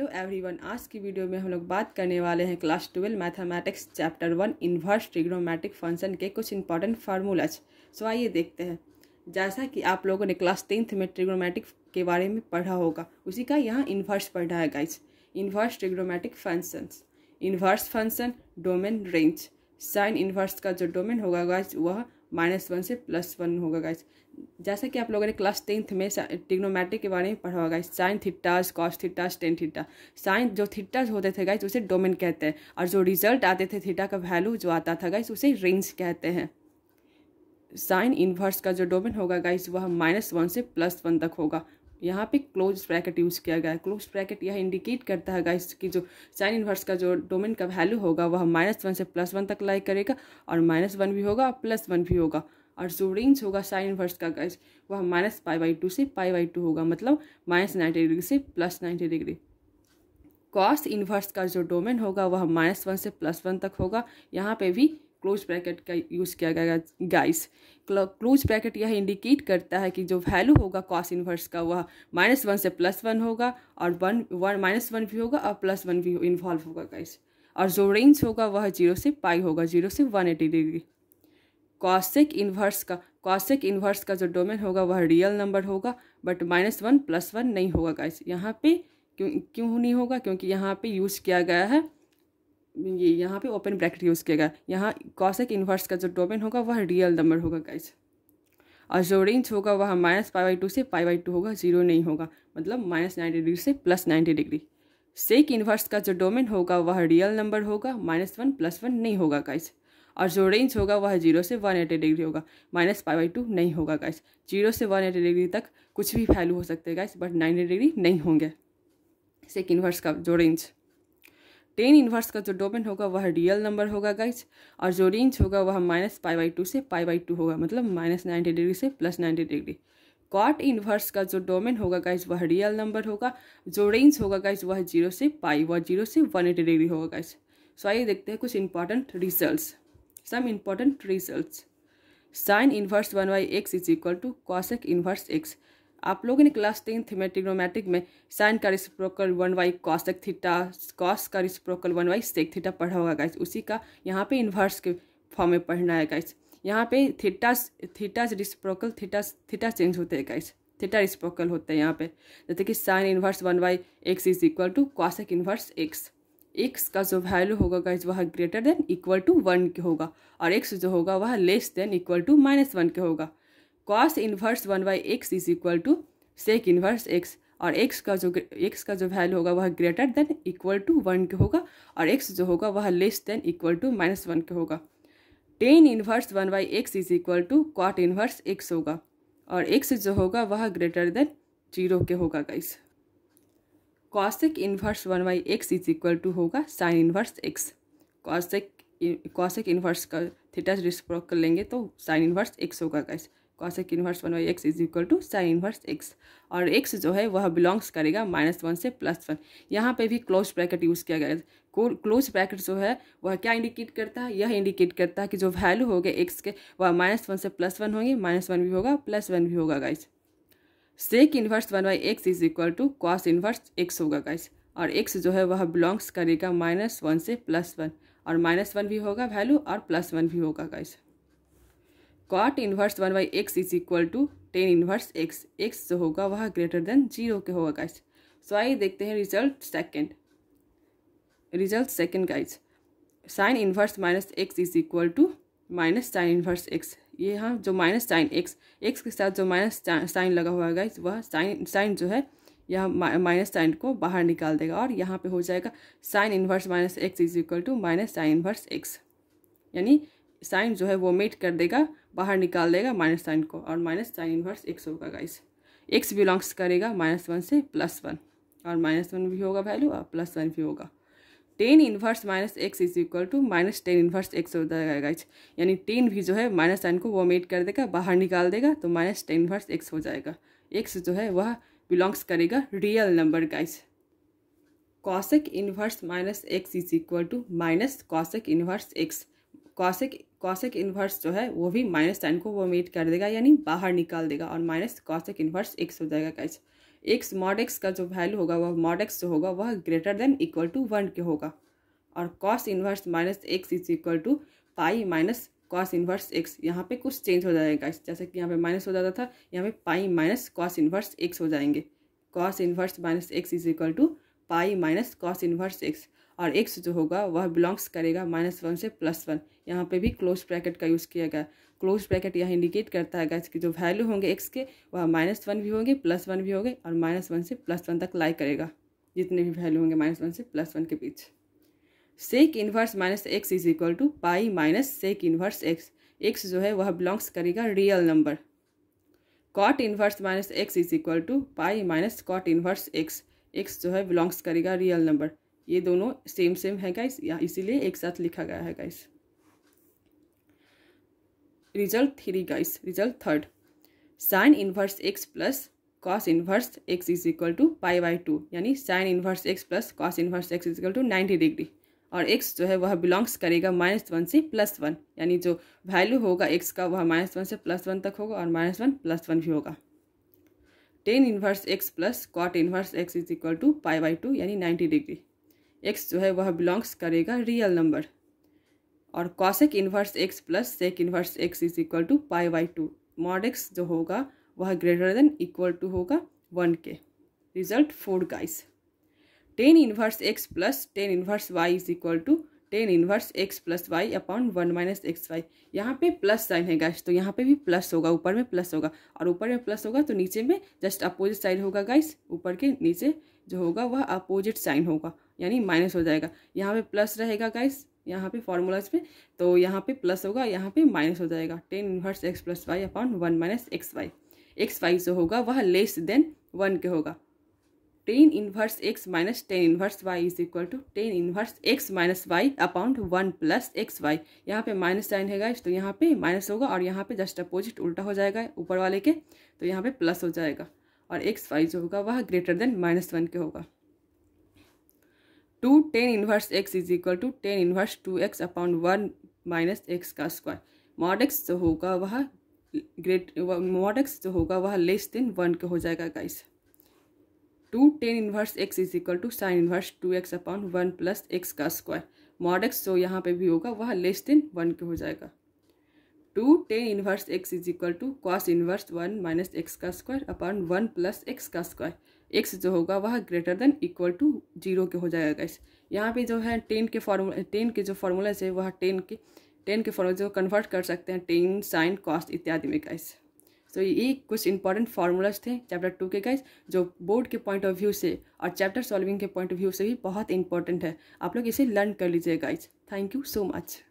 तो एवरीवन आज की वीडियो में हम लोग बात करने वाले हैं class twelve mathematics chapter one inverse trigonometric function के कुछ इंपॉर्टेंट फार्मूलाज सो आइए देखते हैं जैसा कि आप लोगों ने क्लास टेंथ में ट्रिग्नोमेटिक के बारे में पढ़ा होगा उसी का यहाँ इन्वर्स पढ़ा है guys inverse trigonometric function inverse function domain range sine inverse का जो डोमेन होगा गाइज वह माइनस वन से प्लस वन होगा गाइस जैसा कि आप लोगों ने क्लास टेंथ में टिग्नोमेट्रिक के बारे में पढ़ा होगा guys sine thetas cos thetas tan theta sine जो थीटाज होते थे गाइस उसे डोमेन कहते हैं और जो रिजल्ट आते थे थीटा का वैल्यू जो आता था गाइस उसे रेंज कहते हैं साइन इन्वर्स का जो डोमेन होगा गाइस वह माइनस वन से प्लस वन तक होगा यहाँ पे क्लोज ब्रैकेट यूज़ किया गया है क्लोज ब्रैकेट यह इंडिकेट करता है गाइस कि जो साइन इनवर्स का जो डोमेन का वैल्यू होगा वह माइनस वन से प्लस वन तक लाई करेगा और माइनस वन भी होगा और प्लस वन भी होगा और जो रेंज होगा साइन इन्वर्स का गाइस वह माइनस पाई बाई टू से पाई बाई टू होगा मतलब माइनस नाइन्टी डिग्री से plus ninety degree cos inverse का जो डोमेन होगा वह माइनस वन से प्लस वन तक होगा यहाँ पे भी क्लोज ब्रैकेट का यूज़ किया गया गाइस क्लोज ब्रैकेट यह इंडिकेट करता है कि जो वैल्यू होगा कॉस इन्वर्स का वह माइनस वन से प्लस वन होगा और वन वन माइनस वन भी होगा और प्लस वन भी इन्वॉल्व होगा गाइस और जो रेंज होगा वह जीरो से पाई होगा जीरो से one eighty degree cosec inverse का कॉसिक इन्वर्स का जो डोमेन होगा वह रियल नंबर होगा but minus one plus one नहीं होगा गाइस यहाँ पे क्यों क्यों नहीं होगा क्योंकि यहाँ पे यूज़ किया गया है ये यहाँ पे ओपन ब्रैकेट यूज़ किया गया यहाँ कॉसेक इन्वर्स का जो डोमेन होगा वह रियल नंबर होगा गाइज और जो रेंज होगा वह माइनस पाई बाई टू से पाई बाई टू होगा जीरो नहीं होगा मतलब माइनस नाइन्टी डिग्री से plus ninety degree sec inverse का जो डोमेन होगा वह रियल नंबर होगा माइनस वन प्लस वन नहीं होगा गाइज और जो रेंज होगा वह जीरो से वन एटी डिग्री होगा माइनस पाई बाई टू नहीं होगा गाइस जीरो से वन एटी डिग्री तक कुछ भी वैल्यू हो सकते हैं गाइस बट नाइन्टी डिग्री नहीं होंगे सेक इन्वर्स का जो रेंज टेन इन्वर्स का जो डोमेन होगा वह रियल नंबर होगा गाइज और जो रेंज होगा वह माइनस पाई बाई टू से पाई बाई टू होगा मतलब माइनस नाइन्टी डिग्री से plus ninety degree cot inverse का जो डोमेन होगा गाइज वह रियल नंबर होगा जो रेंज होगा गाइज वह जीरो से पाई वह जीरो से वन एटी डिग्री होगा गाइज सो आइए देखते हैं कुछ important result some important result sine inverse one by x is equal to cosec inverse x आप लोगों ने क्लास टेन थीमेटिग्नोमेटिक में साइन का reciprocal one by cosec theta cos का reciprocal one by sec theta पढ़ा होगा guys उसी का यहाँ पे इन्वर्स के फॉर्म में पढ़ना है गाइस यहाँ पे theta theta reciprocal theta theta change होते हैं गाइस थीटा रिस्प्रोकल होते हैं यहाँ पे जैसे कि sine inverse one by x is equal to cosec inverse x x का जो वैल्यू होगा गाइज वह greater than equal to one के होगा और एक्स जो होगा वह less than equal to minus one के होगा cos inverse one by x is equal to sec inverse x और एक्स का जो एक्स का जो वैल्यू होगा वह greater than equal to one के होगा और एक्स जो होगा वह less than equal to minus one के होगा tan inverse one by x is equal to cot inverse x होगा और एक्स जो होगा वह ग्रेटर देन जीरो के होगा guys cosec inverse one by x is equal to होगा sine inverse x cosec cosec inverse का थीटा रिस्प्रोक कर लेंगे तो साइन इन्वर्स एक्स होगा guys cosec inverse one by x is equal to sine inverse x और x जो है वह बिलोंग्स करेगा माइनस वन से प्लस वन यहाँ पे भी क्लोज ब्रैकेट यूज़ किया गया क्लोज ब्रैकेट जो है वह क्या इंडिकेट करता है यह इंडिकेट करता है कि जो वैल्यू गए एक्स के वह माइनस वन से प्लस वन होंगे माइनस वन भी होगा प्लस वन भी होगा guys sec inverse one by x is equal to cos inverse x होगा गाइस और एक्स जो है वह बिलोंग्स करेगा माइनस वन से प्लस वन और माइनस वन भी होगा वैल्यू और प्लस वन भी होगा guys cot inverse one by x is equal to tan inverse x x जो होगा वह ग्रेटर देन जीरो के होगा गाइज सो आइए देखते हैं result second result second guys sine inverse minus x is equal to minus sine inverse x ये हाँ जो माइनस साइन एक्स एक्स के साथ जो माइनस साइन लगा हुआ है गाइज वह साइन साइन जो है यहाँ माइनस साइन को बाहर निकाल देगा और यहाँ पे हो जाएगा sine inverse minus x is equal to minus sine inverse x यानी साइन जो है वो मेट कर देगा बाहर निकाल देगा माइनस साइन को और माइनस साइन इनवर्स एक्स होगा गाइस एक्स बिलोंग्स करेगा माइनस वन से प्लस वन और माइनस वन भी होगा वैल्यू और प्लस वन भी होगा tan inverse minus x is equal to minus tan inverse x हो जाएगा गाइज यानी टेन भी जो है माइनस साइन को वो मेट कर देगा बाहर निकाल देगा तो माइनस टेन इन्वर्स एक्स हो जाएगा एक्स जो है वह बिलोंग्स करेगा real number guys cosec inverse minus x is equal to minus cosec inverse x cosec cosec inverse जो है वो भी माइनस टेन को वो मीट कर देगा यानी बाहर निकाल देगा और माइनस कॉसिक इन्वर्स एक्स हो जाएगा कैसे एक्स मॉड एक्स का जो वैल्यू होगा वह मॉड एक्स जो होगा वह greater than equal to one के होगा और cos inverse minus x is equal to pi minus cos inverse x यहाँ पे कुछ चेंज हो जाएगा जैसे कि यहाँ पे माइनस हो जाता था यहाँ पे pi minus cos inverse x हो जाएंगे cos inverse minus x is equal to pi minus cos inverse x और एक्स जो होगा वह बिलोंग्स करेगा माइनस वन से प्लस वन यहाँ पे भी क्लोज ब्रैकेट का यूज़ किया गया क्लोज ब्रैकेट यह इंडिकेट करता है कि जो वैल्यू होंगे एक्स के वह माइनस वन भी होंगे प्लस वन भी होंगे और माइनस वन से प्लस वन तक लाई करेगा जितने भी वैल्यू होंगे माइनस वन से प्लस वन के बीच sec inverse minus x is equal to pi minus sec inverse x x जो है वह बिलोंग्स करेगा real number cot inverse minus x is equal to pi minus cot inverse x x जो है belongs करेगा real number ये दोनों same same है गाइस इसीलिए एक साथ लिखा गया है guys result three guys result third sine inverse x plus cos inverse x is equal to pi by two यानी sine inverse x plus cos inverse x is equal to ninety degree और x जो है वह belongs करेगा minus one से plus one यानी जो value होगा एक्स का वह माइनस वन से प्लस वन तक होगा और माइनस वन प्लस वन भी होगा tan inverse x plus cot inverse x is equal to pi by two यानी नाइन्टी डिग्री एक्स जो है वह बिलोंग्स करेगा रियल नंबर और cosec inverse x plus sec inverse x is equal to pi by two mod x जो होगा वह greater than equal to होगा वन के result four guys tan inverse x plus tan inverse y is equal to tan inverse x plus y upon one minus x y यहाँ पे plus sign है guys तो यहाँ पे भी plus होगा ऊपर में प्लस होगा और ऊपर में प्लस होगा तो नीचे में जस्ट अपोजिट साइड होगा गाइस ऊपर के नीचे जो होगा वह अपोजिट साइन होगा यानी माइनस हो जाएगा यहाँ पे प्लस रहेगा गाइस यहाँ पे फॉर्मूलाज पे तो यहाँ पे प्लस होगा यहाँ पे माइनस हो जाएगा tan inverse x plus y upon one minus x y x y जो होगा वह लेस देन वन के होगा tan inverse x minus tan inverse y is equal to tan inverse x minus y upon one plus x y यहाँ पे minus sign है guys तो यहाँ पे माइनस होगा और यहाँ पे जस्ट अपोजिट उल्टा हो जाएगा ऊपर वाले के तो यहाँ पे प्लस हो जाएगा और एक्स वाई जो होगा वह ग्रेटर देन माइनस वन के होगा two tan inverse x is equal to tan inverse two x upon one minus x का स्क्वायर मॉड एक्स जो होगा वह ग्रेट मॉड एक्स जो होगा वह लेस देन वन का हो जाएगा guys two tan inverse x is equal to sine inverse two x upon one plus x का स्क्वायर मॉड एक्स जो यहाँ पे भी होगा वह लेस देन वन का हो जाएगा two tan inverse x is equal to cos inverse one minus x का square upon one plus x का स्क्वायर एक्स जो होगा वह greater than equal to zero के हो जाएगा गैस यहाँ पे जो है टेन के फार्मूला टेन के जो फार्मूलाज है वह टेन के टेन के फॉर्मूले जो कन्वर्ट कर सकते हैं टेन साइन कॉस्ट इत्यादि में गैस तो ये कुछ इंपॉर्टेंट फार्मूलाज थे चैप्टर टू के गाइस जो बोर्ड के पॉइंट ऑफ व्यू से और चैप्टर सॉल्विंग के पॉइंट ऑफ व्यू से भी बहुत इंपॉर्टेंट है आप लोग इसे लर्न कर लीजिए guys thank you so much